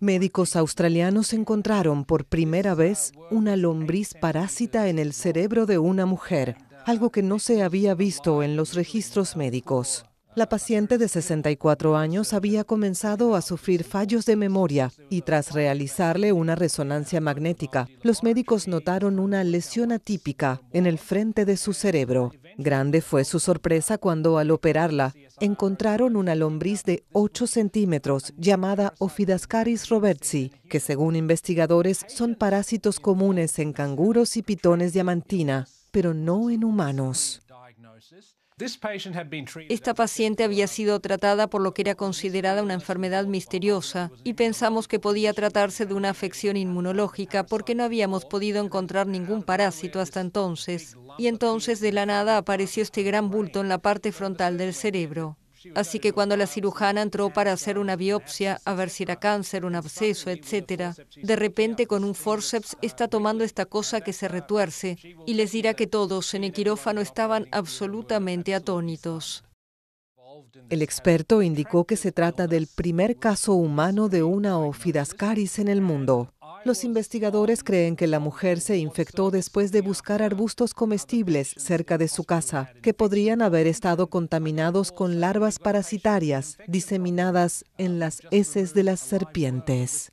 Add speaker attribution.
Speaker 1: Médicos australianos encontraron por primera vez una lombriz parásita en el cerebro de una mujer, uh, algo que no se había visto en los registros médicos. La paciente de 64 años había comenzado a sufrir fallos de memoria y tras realizarle una resonancia magnética, los médicos notaron una lesión atípica en el frente de su cerebro. Grande fue su sorpresa cuando al operarla encontraron una lombriz de 8 centímetros llamada Ophidascaris robertsi, que según investigadores son parásitos comunes en canguros y pitones diamantina, pero no en humanos.
Speaker 2: Esta paciente había sido tratada por lo que era considerada una enfermedad misteriosa y pensamos que podía tratarse de una afección inmunológica porque no habíamos podido encontrar ningún parásito hasta entonces. Y entonces de la nada apareció este gran bulto en la parte frontal del cerebro. Así que cuando la cirujana entró para hacer una biopsia, a ver si era cáncer, un absceso, etc., de repente con un forceps está tomando esta cosa que se retuerce y les dirá que todos en el quirófano estaban absolutamente atónitos.
Speaker 1: El experto indicó que se trata del primer caso humano de una ofidascaris en el mundo. Los investigadores creen que la mujer se infectó después de buscar arbustos comestibles cerca de su casa, que podrían haber estado contaminados con larvas parasitarias diseminadas en las heces de las serpientes.